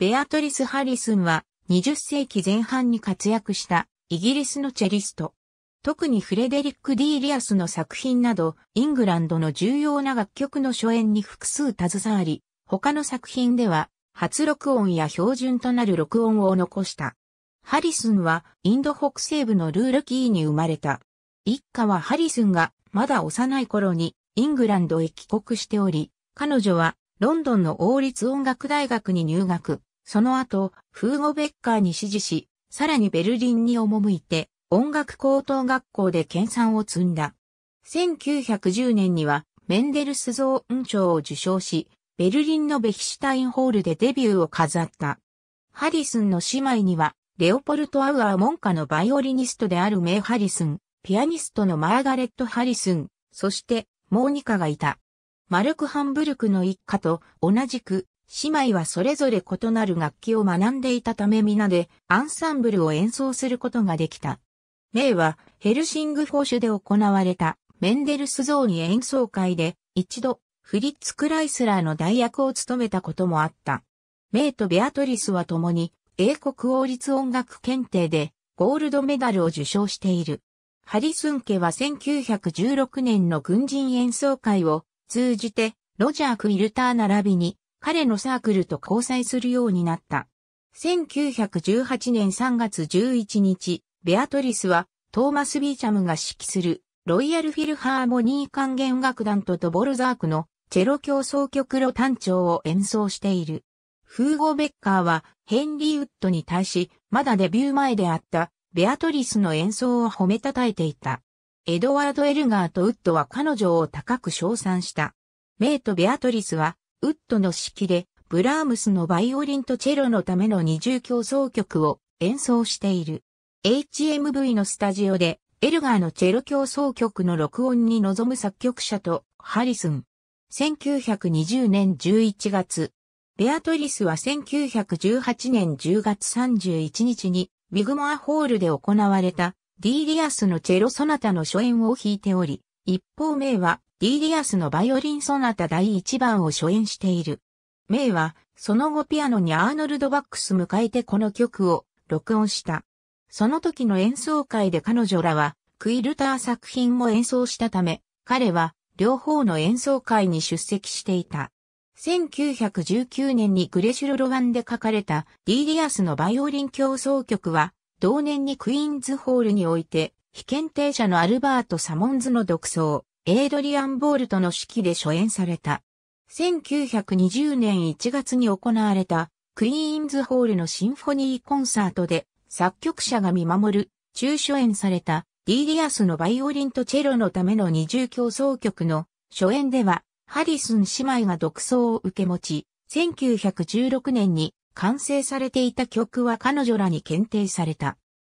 ベアトリス・ハリスンは20世紀前半に活躍したイギリスのチェリスト。特にフレデリック・ディー・リアスの作品など、イングランドの重要な楽曲の初演に複数携わり、他の作品では、初録音や標準となる録音を残した。ハリスンは、インド北西部のルールキーに生まれた。一家はハリスンが、まだ幼い頃に、イングランドへ帰国しており、彼女は、ロンドンの王立音楽大学に入学。その後、フーゴ・ベッカーに指示し、さらにベルリンに赴いて、音楽高等学校で研鑽を積んだ。1910年には、メンデルスゾーン賞を受賞し、ベルリンのベヒシュタインホールでデビューを飾った。ハリスンの姉妹には、レオポルト・アウアーン下のバイオリニストであるメイ・ハリスン、ピアニストのマーガレット・ハリスン、そして、モーニカがいた。マルク・ハンブルクの一家と同じく姉妹はそれぞれ異なる楽器を学んでいたため皆でアンサンブルを演奏することができた。メイはヘルシングフォーシュで行われたメンデルスゾーニ演奏会で一度フリッツ・クライスラーの代役を務めたこともあった。メイとベアトリスは共に英国王立音楽検定でゴールドメダルを受賞している。ハリスン家は1916年の軍人演奏会を通じてロジャー・クイルター並びに彼のサークルと交際するようになった。1918年3月11日、ベアトリスはトーマス・ビーチャムが指揮するロイヤル・フィルハーモニー管弦楽団とドボルザークのチェロ協奏曲ロ単調を演奏している。フーゴ・ベッカーはヘンリー・ウッドに対し、まだデビュー前であったベアトリスの演奏を褒めたたえていた。エドワード・エルガーとウッドは彼女を高く称賛した。メイとベアトリスはウッドの式で、ブラームスのバイオリンとチェロのための二重競争曲を演奏している。HMV のスタジオで、エルガーのチェロ競争曲の録音に臨む作曲者と、ハリスン。1920年11月、ベアトリスは1918年10月31日に、ウィグモアホールで行われた、ディーリアスのチェロソナタの初演を弾いており、一方名は、ディー・ディアスのバイオリン・ソナタ第1番を初演している。メイは、その後ピアノにアーノルド・バックス迎えてこの曲を録音した。その時の演奏会で彼女らは、クイルター作品も演奏したため、彼は両方の演奏会に出席していた。1919年にグレシュロロワンで書かれたディーリアスのバイオリン競争曲は、同年にクイーンズホールにおいて、被検定者のアルバート・サモンズの独奏、エイドリアン・ボールトの指揮で初演された。1920年1月に行われたクイーンズホールのシンフォニーコンサートで作曲者が見守る中初演されたディーリアスのバイオリンとチェロのための二重競争曲の初演ではハリスン姉妹が独奏を受け持ち、1916年に完成されていた曲は彼女らに検定された。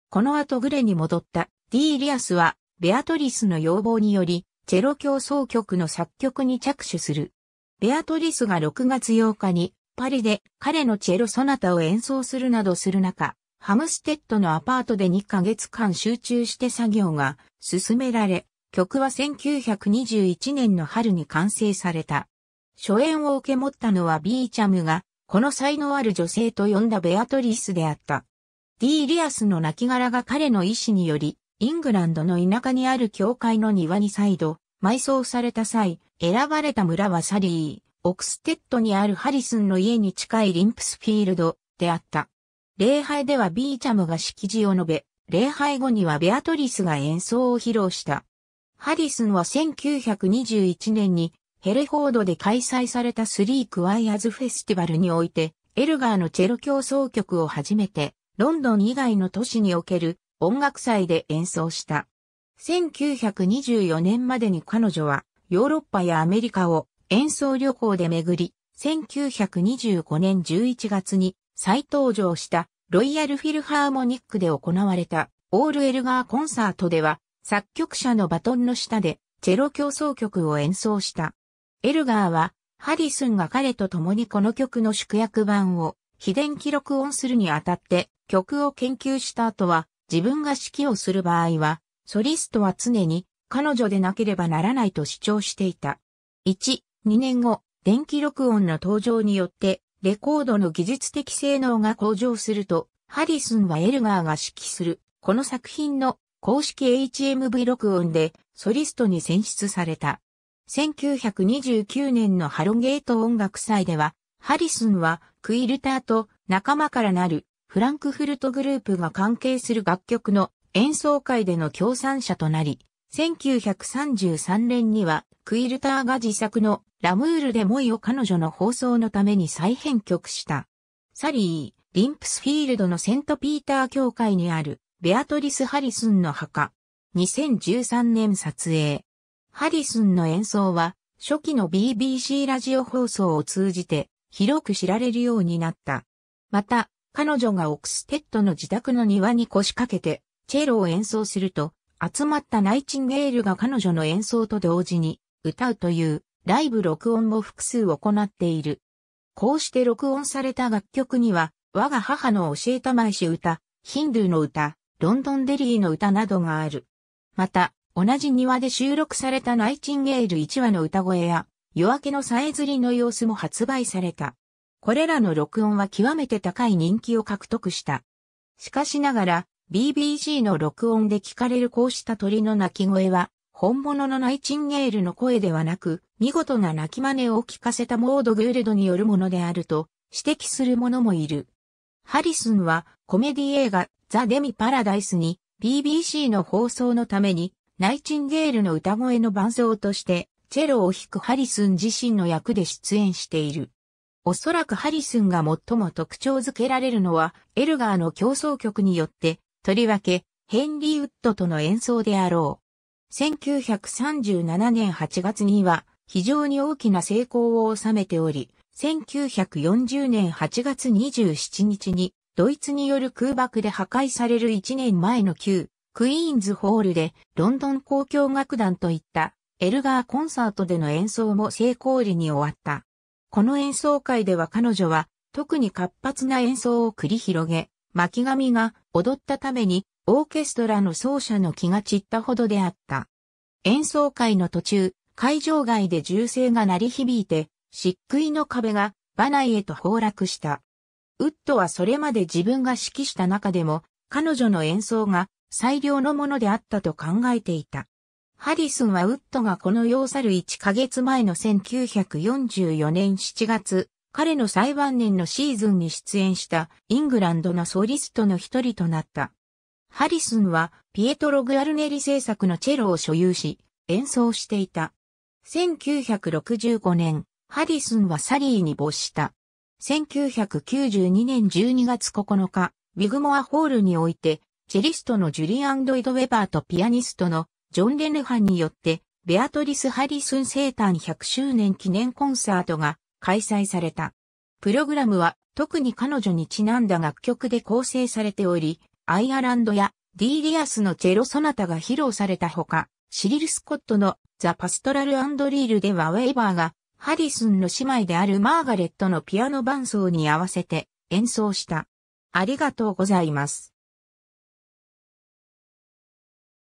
この後グレに戻ったディーリアスはベアトリスの要望によりチェロ協奏曲の作曲に着手する。ベアトリスが6月8日にパリで彼のチェロソナタを演奏するなどする中、ハムステッドのアパートで2ヶ月間集中して作業が進められ、曲は1921年の春に完成された。初演を受け持ったのはビーチャムが、この才能ある女性と呼んだベアトリスであった。ーリアスの亡骸が彼の意志により、イングランドの田舎にある教会の庭に再度、埋葬された際、選ばれた村はサリー、オクステッドにあるハリスンの家に近いリンプスフィールドであった。礼拝ではビーチャムが式辞を述べ、礼拝後にはベアトリスが演奏を披露した。ハリスンは1921年にヘレフォードで開催されたスリークワイアズフェスティバルにおいて、エルガーのチェロ競奏曲を初めて、ロンドン以外の都市における音楽祭で演奏した。1924年までに彼女はヨーロッパやアメリカを演奏旅行で巡り、1925年11月に再登場したロイヤルフィルハーモニックで行われたオールエルガーコンサートでは作曲者のバトンの下でチェロ競争曲を演奏した。エルガーはハリスンが彼と共にこの曲の縮約版を秘伝記録音するにあたって曲を研究した後は自分が指揮をする場合は、ソリストは常に彼女でなければならないと主張していた。1、2年後、電気録音の登場によって、レコードの技術的性能が向上すると、ハリスンはエルガーが指揮する、この作品の公式 HMV 録音でソリストに選出された。1929年のハロゲート音楽祭では、ハリスンはクイルターと仲間からなるフランクフルトグループが関係する楽曲の演奏会での協賛者となり、1933年にはクイルターが自作のラムールデモイを彼女の放送のために再編曲した。サリー、リンプスフィールドのセントピーター教会にあるベアトリス・ハリスンの墓。2013年撮影。ハリスンの演奏は初期の BBC ラジオ放送を通じて広く知られるようになった。また、彼女がオクステッドの自宅の庭に腰掛けて、チェロを演奏すると、集まったナイチンゲールが彼女の演奏と同時に歌うというライブ録音も複数行っている。こうして録音された楽曲には、我が母の教えたまいし歌、ヒンドゥーの歌、ロンドンデリーの歌などがある。また、同じ庭で収録されたナイチンゲール1話の歌声や、夜明けのさえずりの様子も発売された。これらの録音は極めて高い人気を獲得した。しかしながら、BBC の録音で聞かれるこうした鳥の鳴き声は、本物のナイチンゲールの声ではなく、見事な鳴き真似を聞かせたモード・グールドによるものであると指摘する者もいる。ハリスンはコメディ映画ザ・デミ・パラダイスに BBC の放送のためにナイチンゲールの歌声の伴奏としてチェロを弾くハリスン自身の役で出演している。おそらくハリスンが最も特徴づけられるのは、エルガーの競争曲によって、とりわけ、ヘンリー・ウッドとの演奏であろう。1937年8月には、非常に大きな成功を収めており、1940年8月27日に、ドイツによる空爆で破壊される1年前の旧、クイーンズホールで、ロンドン交響楽団といった、エルガーコンサートでの演奏も成功裏に終わった。この演奏会では彼女は特に活発な演奏を繰り広げ、巻紙が踊ったためにオーケストラの奏者の気が散ったほどであった。演奏会の途中、会場外で銃声が鳴り響いて、漆喰の壁が馬内へと崩落した。ウッドはそれまで自分が指揮した中でも、彼女の演奏が最良のものであったと考えていた。ハリスンはウッドがこの世を去る1ヶ月前の1944年7月、彼の最晩年のシーズンに出演したイングランドのソリストの一人となった。ハリスンはピエトロ・グアルネリ制作のチェロを所有し、演奏していた。1965年、ハリスンはサリーに没した。1992年12月9日、ウィグモアホールにおいて、チェリストのジュリアン・ドイド・ウェバーとピアニストのジョン・レネハンによって、ベアトリス・ハリスン生誕100周年記念コンサートが開催された。プログラムは特に彼女にちなんだ楽曲で構成されており、アイアランドやディーリアスのチェロ・ソナタが披露されたほか、シリル・スコットのザ・パストラル・アンド・リールではウェイバーがハリスンの姉妹であるマーガレットのピアノ伴奏に合わせて演奏した。ありがとうございます。